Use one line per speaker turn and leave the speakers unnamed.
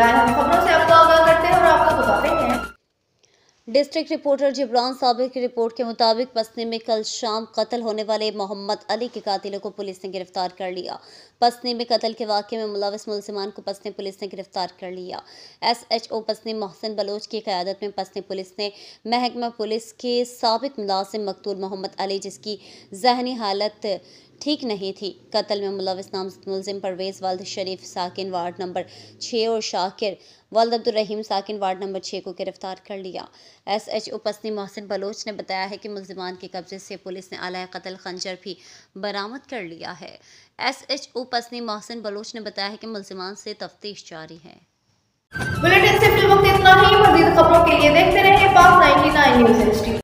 जाए हम खबरों से आपको तो आगाह करते हैं और आपको बताते हैं
डिस्ट्रिक्ट रिपोर्टर जिब्रान साबिर की रिपोर्ट के मुताबिक पसने में कल शाम कत्ल होने वाले मोहम्मद अली के कातिलों को पुलिस ने गिरफ्तार कर लिया पसने में कत्ल के वाक़े में मुलविस मुलजमान को पसने पुलिस ने गिरफ्तार कर लिया एस एच ओ पसने मोहसिन बलोच की क़्यादत में पसने पुलिस ने महकमा पुलिस के सबक मुलाजिम मकतूल मोहम्मद अली जिसकी जहनी हालत ठीक नहीं थी कत्ल में मुलविस नामजद मुलिम परवेज़ वालद शरीफ साकििन वार्ड नंबर छः और शाकिर वालद अब्दुलरहीम साकििन वार्ड नंबर छः को गिरफ्तार कर लिया एस एच उपस्नी मोहसिन बलोच ने बताया है कि मुलजमान के कब्जे से पुलिस ने आला कतल खंजर भी बरामद कर लिया है एस एच उपस्नी मोहसिन बलोच ने बताया है कि मुलजमान से तफ्तीश जारी है
बुलेटिन से फिल्म इतना ही मजीद खबरों के लिए देखते रहे पाक नाइनटी नाइन न्यूज इंस्टीट्यूट